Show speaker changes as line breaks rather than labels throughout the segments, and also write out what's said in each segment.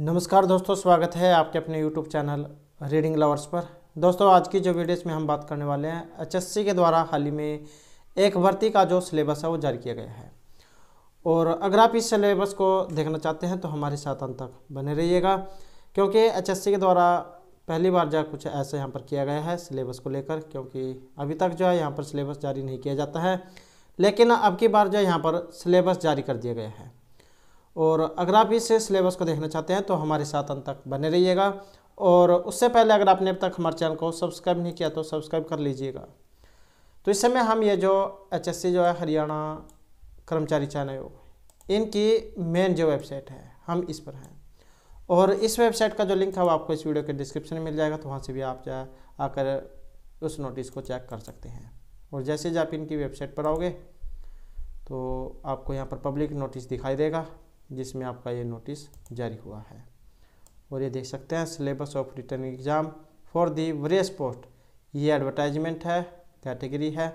नमस्कार दोस्तों स्वागत है आपके अपने YouTube चैनल रीडिंग लवर्स पर दोस्तों आज की जो वीडियोस में हम बात करने वाले हैं एच के द्वारा हाल ही में एक भर्ती का जो सिलेबस है वो जारी किया गया है और अगर आप इस सिलेबस को देखना चाहते हैं तो हमारे साथ अंत तक बने रहिएगा क्योंकि एच के द्वारा पहली बार जो कुछ ऐसा यहाँ पर किया गया है सिलेबस को लेकर क्योंकि अभी तक जो है यहाँ पर सिलेबस जारी नहीं किया जाता है लेकिन अब की बार जो है यहाँ पर सिलेबस जारी कर दिया गया है और अगर आप इस सिलेबस को देखना चाहते हैं तो हमारे साथ अंत तक बने रहिएगा और उससे पहले अगर आपने अब तक हमारे चैनल को सब्सक्राइब नहीं किया तो सब्सक्राइब कर लीजिएगा तो इस समय हम ये जो एच जो है हरियाणा कर्मचारी चयन आयोग इनकी मेन जो वेबसाइट है हम इस पर हैं और इस वेबसाइट का जो लिंक है वो आपको इस वीडियो के डिस्क्रिप्शन में मिल जाएगा तो वहाँ से भी आप जो आकर उस नोटिस को चेक कर सकते हैं और जैसे जब आप इनकी वेबसाइट पर आओगे तो आपको यहाँ पर पब्लिक नोटिस दिखाई देगा जिसमें आपका ये नोटिस जारी हुआ है और ये देख सकते हैं syllabus of written exam for the various post ये एडवर्टाइजमेंट है कैटेगरी है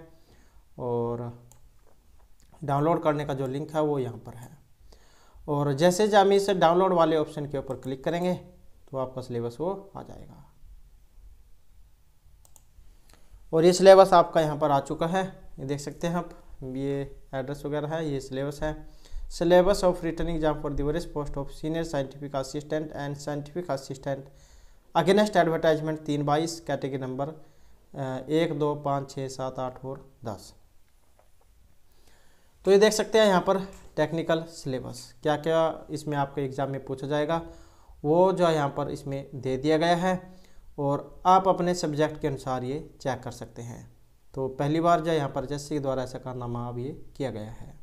और डाउनलोड करने का जो लिंक है वो यहाँ पर है और जैसे हम इसे डाउनलोड वाले ऑप्शन के ऊपर क्लिक करेंगे तो आपका सिलेबस वो आ जाएगा और ये सिलेबस आपका यहाँ पर आ चुका है ये देख सकते हैं आप ये एड्रेस वगैरह है ये सिलेबस है syllabus of written exam for the various post of senior scientific assistant and scientific against advertisement तीन बाईस कैटेगरी नंबर एक दो पाँच छः सात आठ और दस तो ये देख सकते हैं यहाँ पर टेक्निकल सिलेबस क्या क्या इसमें आपके एग्ज़ाम में पूछा जाएगा वो जो है यहाँ पर इसमें दे दिया गया है और आप अपने सब्जेक्ट के अनुसार ये चेक कर सकते हैं तो पहली बार जो यहाँ पर जस्सी के द्वारा ऐसा कारनामा अब ये किया गया है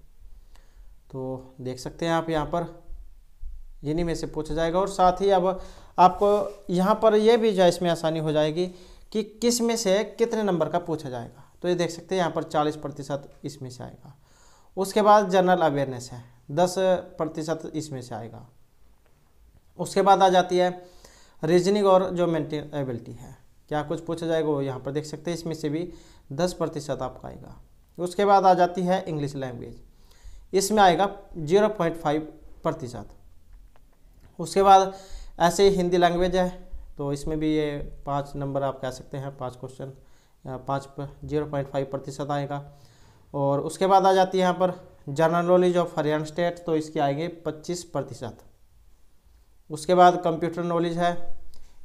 तो देख सकते हैं आप यहाँ पर इन्हीं में से पूछा जाएगा और साथ ही अब आपको यहाँ पर यह भी जाए इसमें आसानी हो जाएगी कि किस में से कितने नंबर का पूछा जाएगा तो ये देख सकते हैं यहाँ पर चालीस प्रतिशत इसमें से आएगा उसके बाद जनरल अवेयरनेस है दस प्रतिशत इसमें से आएगा उसके बाद आ जाती है रीजनिंग और जो मेंटेनेबिलिटी है क्या कुछ पूछा जाएगा वो यहाँ पर देख सकते हैं इसमें से भी दस प्रतिशत आपका आएगा उसके बाद आ जाती है इंग्लिश लैंग्वेज इसमें आएगा जीरो पॉइंट फाइव प्रतिशत उसके बाद ऐसे ही हिंदी लैंग्वेज है तो इसमें भी ये पाँच नंबर आप कह सकते हैं पाँच क्वेश्चन पाँच जीरो पॉइंट फाइव प्रतिशत आएगा और उसके बाद आ जाती है यहाँ पर general knowledge of Haryana state तो इसकी आएंगे पच्चीस प्रतिशत उसके बाद कंप्यूटर नॉलेज है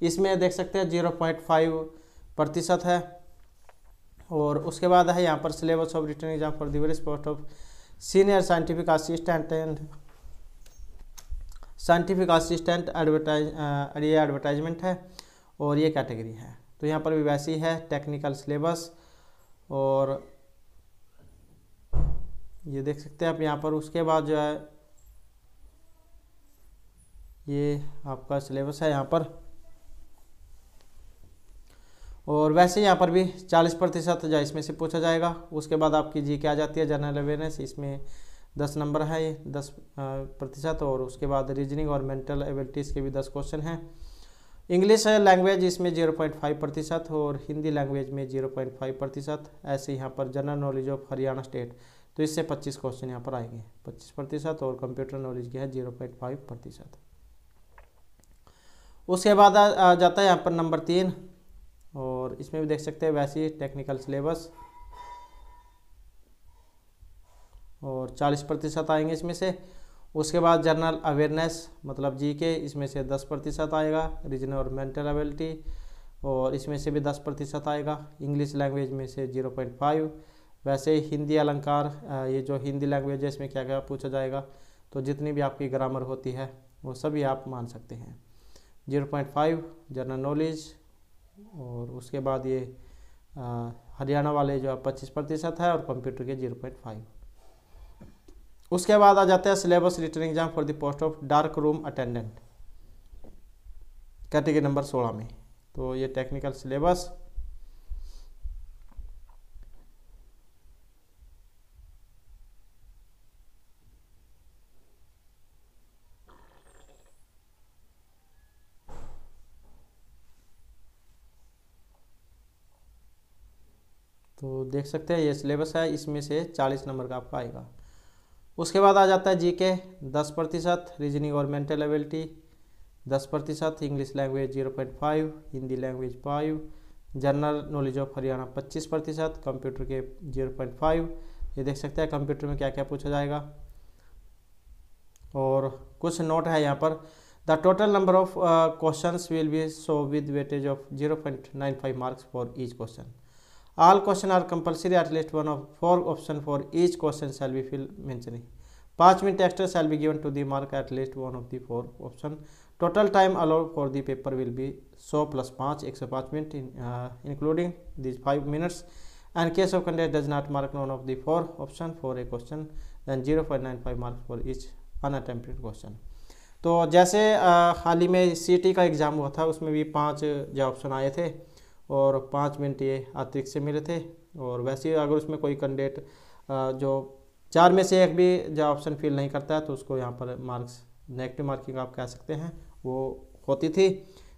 इसमें देख सकते हैं जीरो पॉइंट फाइव प्रतिशत है और उसके बाद है यहाँ पर syllabus of written exam for the various post of senior scientific assistant and scientific assistant advertise ये एडवर्टाइजमेंट है और ये कैटेगरी है तो यहाँ पर भी वैसी है टेक्निकल सिलेबस और ये देख सकते हैं आप यहाँ पर उसके बाद जो है ये आपका सिलेबस है यहाँ पर और वैसे यहाँ पर भी 40 प्रतिशत या इसमें से पूछा जाएगा उसके बाद आपकी जी के आ जाती है जनरल अवेयरनेस इसमें दस नंबर है ये दस प्रतिशत और उसके बाद रीजनिंग और मेंटल एबिलिटीज़ के भी दस क्वेश्चन हैं इंग्लिश लैंग्वेज इसमें जीरो पॉइंट फाइव प्रतिशत और हिंदी लैंग्वेज में जीरो पॉइंट फाइव प्रतिशत ऐसे यहाँ पर general knowledge of Haryana state तो इससे पच्चीस क्वेश्चन यहाँ पर आएंगे पच्चीस प्रतिशत और कंप्यूटर नॉलेज की है जीरो पॉइंट फाइव प्रतिशत उसके बाद आ जाता है यहाँ पर नंबर तीन और इसमें भी देख सकते हैं ही टेक्निकल सिलेबस और 40 प्रतिशत आएंगे इसमें से उसके बाद जनरल अवेयरनेस मतलब जी के इसमें से 10 प्रतिशत आएगा रीजनल और मेंटल एबिलिटी और इसमें से भी 10 प्रतिशत आएगा इंग्लिश लैंग्वेज में से 0.5 वैसे हिंदी अलंकार ये जो हिंदी लैंग्वेज है इसमें क्या क्या पूछा जाएगा तो जितनी भी आपकी ग्रामर होती है वो सभी आप मान सकते हैं 0.5 जनरल नॉलेज और उसके बाद ये हरियाणा वाले जो है पच्चीस प्रतिशत है और कंप्यूटर के जीरो पॉइंट फाइव उसके बाद आ जाते हैं syllabus written exam for the post of dark room attendant category number सोलह में तो ये टेक्निकल सिलेबस तो देख सकते हैं ये सिलेबस है इसमें से चालीस नंबर का आपका आएगा उसके बाद आ जाता है जीके दस प्रतिशत रीजनिंग और मेंटल एबिलिटी दस प्रतिशत English language zero point five Hindi language five general knowledge of Haryana पच्चीस प्रतिशत कंप्यूटर के जीरो पॉइंट फाइव ये देख सकते हैं कंप्यूटर में क्या क्या पूछा जाएगा और कुछ नोट है यहाँ पर the total number of question will be so with weightage of zero point nine five marks for each question all question are compulsory at least one of four option for each question shall be fill mentioning five minute extra shall be given to the mark at least one of the four option total time allowed for the paper will be 100 plus 5 105 minute in, uh, including these 5 minutes and case of candidate does not mark none of the four option for a question then 0.95 marks for each unattempted question तो जैसे हाल ही में सी का exam हुआ था उसमें भी पांच जो ऑप्शन आए थे और पाँच मिनट ये अतिरिक्त से मिले थे और वैसे ही अगर उसमें कोई कैंडिडेट जो चार में से एक भी जो ऑप्शन फिल नहीं करता है तो उसको यहाँ पर मार्क्स नेगेटिव मार्किंग आप कह सकते हैं वो होती थी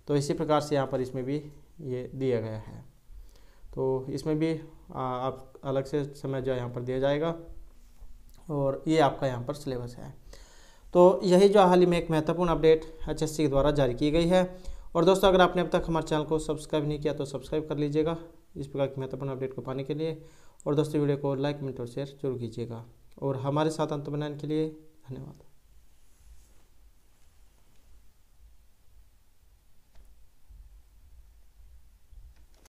तो इसी प्रकार से यहाँ पर इसमें भी ये दिया गया है तो इसमें भी आप अलग से समय जो यहाँ पर दिया जाएगा और ये आपका यहाँ पर सिलेबस है तो यही जो हाल ही में एक महत्वपूर्ण अपडेट एच के द्वारा जारी की गई है और दोस्तों अगर आपने अब तक हमारे चैनल को सब्सक्राइब नहीं किया तो सब्सक्राइब कर लीजिएगा इस प्रकार की महत्वपूर्ण अपडेट को पाने के लिए और दोस्तों वीडियो को लाइक कमेंट और शेयर जरूर कीजिएगा और हमारे साथ अंत बनाने के लिए धन्यवाद